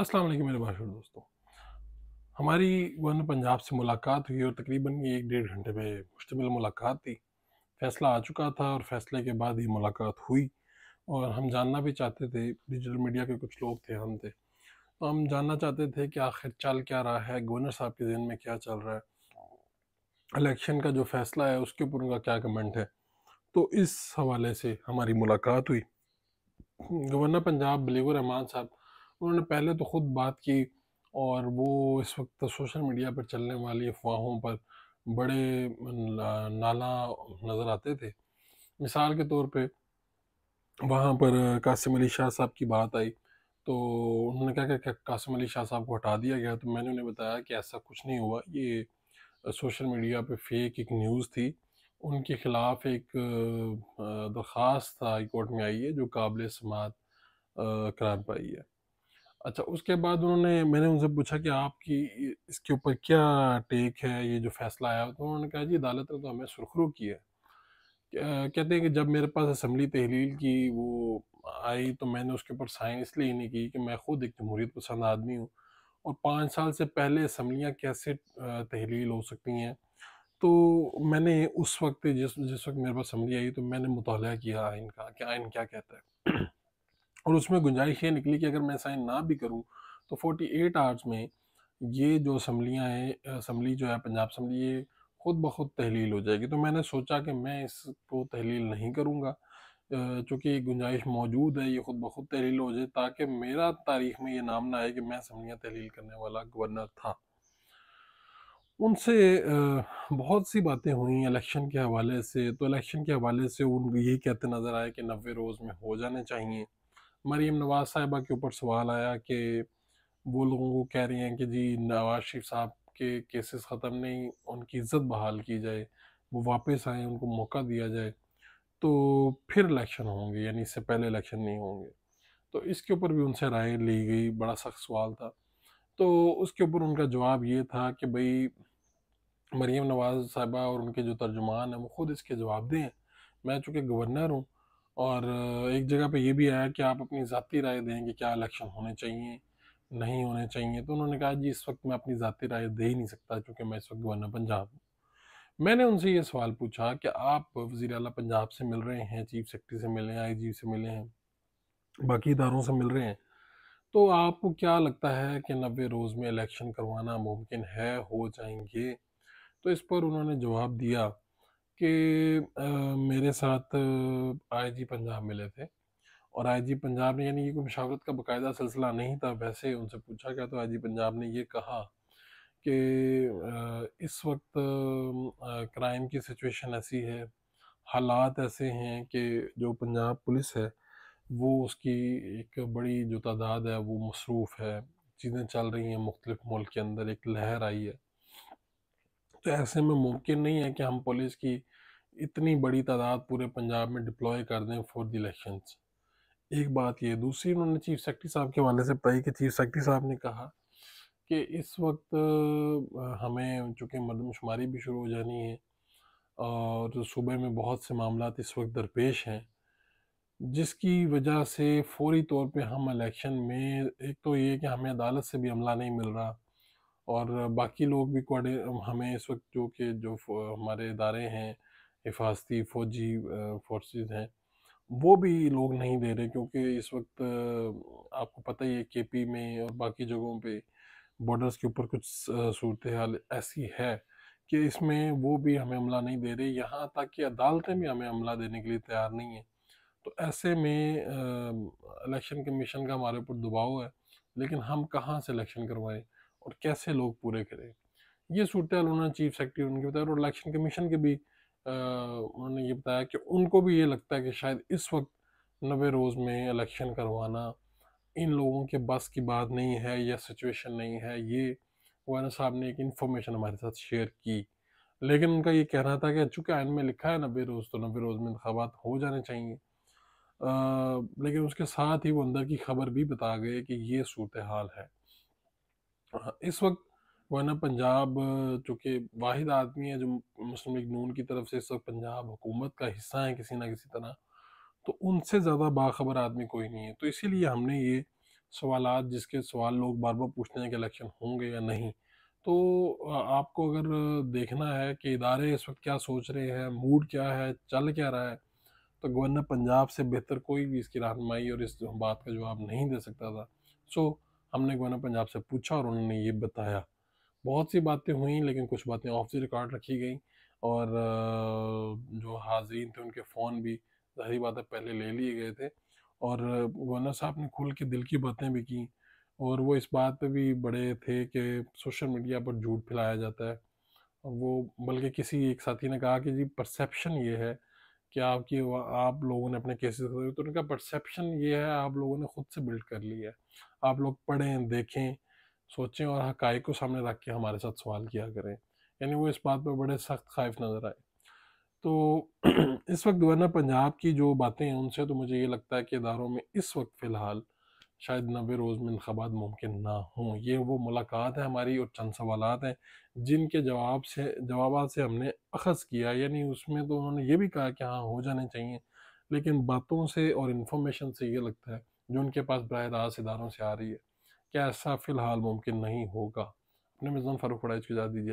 अस्सलाम वालेकुम मेरे माशूर दोस्तों हमारी वन पंजाब से मुलाकात हुई और तकरीबन ये एक डेढ़ घंटे में मुश्तमिल मुलाकात थी फैसला आ चुका था और फैसले के बाद ये मुलाकात हुई और हम जानना भी चाहते थे डिजिटल मीडिया के कुछ लोग थे हम थे तो हम जानना चाहते थे कि आखिर चाल क्या रहा है गवर्नर साहब के जहन में क्या चल रहा है इलेक्शन का जो फैसला है उसके ऊपर उनका क्या कमेंट है तो इस हवाले से हमारी मुलाकात हुई गवर्नर पंजाब बलीवर रहमान साहब उन्होंने पहले तो ख़ुद बात की और वो इस वक्त सोशल मीडिया पर चलने वाली अफवाहों पर बड़े नाला नज़र आते थे मिसाल के तौर पे वहाँ पर कासिम अली शाह साहब की बात आई तो उन्होंने कहा कि कासिम अली शाह साहब को हटा दिया गया तो मैंने उन्हें बताया कि ऐसा कुछ नहीं हुआ ये सोशल मीडिया पे फेक एक न्यूज़ थी उनके ख़िलाफ़ एक दरख्वास्त हाई कोर्ट में आई है जो काबिल समात करार पाई है अच्छा उसके बाद उन्होंने मैंने उनसे पूछा कि आपकी इसके ऊपर क्या टेक है ये जो फैसला आया तो उन्होंने कहा जी अदालत ने तो हमें सुरखरू किया कहते हैं कि जब मेरे पास असम्बली तहलील की वो आई तो मैंने उसके ऊपर साइन इसलिए नहीं की कि मैं खुद एक जमहूरीत पसंद आदमी हूँ और पाँच साल से पहले असम्बलियाँ कैसे तहलील हो सकती हैं तो मैंने उस वक्त जिस जिस वक्त मेरे पास असम्बली आई तो मैंने मुताल किया आइन का कि आइन क्या कहता है और उसमें गुंजाइश ये निकली कि अगर मैं साइन ना भी करूँ तो एट आवर्स में ये जो असम्बलियाँ हैं असम्बली जो है पंजाब असम्बली ये खुद ब खुद तहलील हो जाएगी तो मैंने सोचा कि मैं इसको तहलील नहीं करूँगा चूँकि गुंजाइश मौजूद है ये खुद ब खुद तहलील हो जाए ताकि मेरा तारीख में ये नाम ना आए कि मैं असम्बलियाँ तहलील करने वाला गवर्नर था उनसे बहुत सी बातें हुई इलेक्शन के हवाले से तो इलेक्शन के हवाले से उन यही कहते नज़र आए कि नबे रोज़ में हो जाने चाहिए मरीम नवाज साहिबा के ऊपर सवाल आया कि वो लोगों को कह रही हैं कि जी नवाज शरीफ साहब के केसेस ख़त्म नहीं उनकी इज़्ज़त बहाल की जाए वो वापस आए उनको मौका दिया जाए तो फिर इलेक्शन होंगे यानी इससे पहले इलेक्शन नहीं होंगे तो इसके ऊपर भी उनसे राय ली गई बड़ा सख्त सवाल था तो उसके ऊपर उनका जवाब ये था कि भाई मरीम नवाज साहबा और उनके जो तर्जुमान हैं वो ख़ुद इसके जवाब दें मैं चूँकि गवर्नर हूँ और एक जगह पे ये भी आया कि आप अपनी ज़ाती राय दें कि क्या इलेक्शन होने चाहिए नहीं होने चाहिए तो उन्होंने कहा जी इस वक्त मैं अपनी ज़ाती राय दे ही नहीं सकता चूँकि मैं इस वक्त गवर्नर पंजाब हूँ मैंने उनसे ये सवाल पूछा कि आप वज़ी अला पंजाब से मिल रहे हैं चीफ सेक्रेटरी से मिले हैं आई जी से मिले हैं बाकी इदारों से मिल रहे हैं तो आपको क्या लगता है कि नबे रोज़ में इलेक्शन करवाना मुमकिन है हो जाएंगे तो इस पर उन्होंने जवाब दिया कि आ, मेरे साथ आईजी पंजाब मिले थे और आईजी पंजाब ने यानी ये कोई मशावरत का बाकायदा सिलसिला नहीं था वैसे उनसे पूछा गया तो आईजी पंजाब ने ये कहा कि इस वक्त क्राइम की सिचुएशन ऐसी है हालात ऐसे हैं कि जो पंजाब पुलिस है वो उसकी एक बड़ी जो तादाद है वो मसरूफ़ है चीज़ें चल रही हैं मुख्तलिफ़ मुल्क के अंदर एक लहर आई है तो ऐसे में मुमकिन नहीं है कि हम पुलिस की इतनी बड़ी तादाद पूरे पंजाब में डिप्लॉय कर दें फॉर द इलेक्शन एक बात ये दूसरी उन्होंने चीफ सेक्रेटरी साहब के हवाले से बताई कि चीफ सेक्रेटरी साहब ने कहा कि इस वक्त हमें चूँकि मरदमशुमारी भी शुरू हो जानी है और सूबे में बहुत से मामला इस वक्त दरपेश हैं जिसकी वजह से फौरी तौर पे हम इलेक्शन में एक तो ये कि हमें अदालत से भी अमला नहीं मिल रहा और बाकी लोग भी कोडे हमें इस वक्त जो कि जो हमारे इदारे हैं हिफाजती फौजी फोर्सेस हैं वो भी लोग नहीं दे रहे क्योंकि इस वक्त आपको पता ही है के पी में और बाकी जगहों पे बॉर्डर्स के ऊपर कुछ सूरत हाल ऐसी है कि इसमें वो भी हमें अमला नहीं दे रहे यहाँ तक कि अदालतें भी हमें अमला देने के लिए तैयार नहीं है तो ऐसे में इलेक्शन कमीशन का हमारे ऊपर दबाव है लेकिन हम कहाँ से इलेक्शन करवाएं और कैसे लोग पूरे करें ये सूरत उन्होंने चीफ सेक्रेटरी उनके बताया और इलेक्शन कमीशन के भी उन्होंने ये बताया कि उनको भी ये लगता है कि शायद इस वक्त नबे रोज़ में इलेक्शन करवाना इन लोगों के बस की बात नहीं है या सिचुएशन नहीं है ये वाना साहब ने एक इन्फॉर्मेशन हमारे साथ शेयर की लेकिन उनका ये कहना था कि चूँकि आयन में लिखा है नबे रोज़ तो नबे रोज़ में इंतबात हो जाने चाहिए आ, लेकिन उसके साथ ही वो अंदर की खबर भी बता गए कि ये सूरत हाल है हाँ, इस वक्त वरना पंजाब चूँकि वाहिद आदमी है जो मुस्लिम लीग नून की तरफ से इस वक्त पंजाब हुकूमत का हिस्सा है किसी ना किसी तरह तो उनसे ज़्यादा बाखबर आदमी कोई नहीं है तो इसीलिए हमने ये सवाल जिसके सवाल लोग बार बार पूछते हैं कि इलेक्शन होंगे या नहीं तो आपको अगर देखना है कि इदारे इस वक्त क्या सोच रहे हैं मूड क्या है चल क्या रहा है तो गवर्नर पंजाब से बेहतर कोई भी इसकी रहनमाई और इस बात का जवाब नहीं दे सकता था सो so, हमने गवर्नर पंजाब से पूछा और उन्होंने ये बताया बहुत सी बातें हुई लेकिन कुछ बातें ऑफ द रिकॉर्ड रखी गई और जो हाजरीन थे उनके फ़ोन भी जहरी बातें पहले ले लिए गए थे और गवर्नर साहब ने खुल के दिल की बातें भी की और वो इस बात पे भी बड़े थे कि सोशल मीडिया पर झूठ फैलाया जाता है और वो बल्कि किसी एक साथी ने कहा कि जी परसेप्शन ये है कि आपकी आप लोगों ने अपने केसेस तो उनका परसेप्शन ये है आप लोगों ने खुद से बिल्ड कर लिया है आप लोग पढ़ें देखें सोचें और हक को सामने रख के हमारे साथ सवाल किया करें यानी वो इस बात पर बड़े सख्त खाइफ नज़र आए तो इस वक्त गवर्नर पंजाब की जो बातें हैं उनसे तो मुझे ये लगता है कि इदारों में इस वक्त फ़िलहाल शायद नबे रोज़ में इंतबात मुमकिन ना हों ये वो मुलाकात है हमारी और चंद सवाल हैं जिनके जवाब से जवाब से हमने अखज़ किया यानी उसमें तो उन्होंने ये भी कहा कि हाँ हो जाने चाहिए लेकिन बातों से और इन्फॉर्मेशन से ये लगता है जो उनके पास बरह रास्त इदारों से आ रही है क्या ऐसा फ़िलहाल मुमकिन नहीं होगा अपने मिजान फ़ारूक फड़ाइज की साथ दीजिए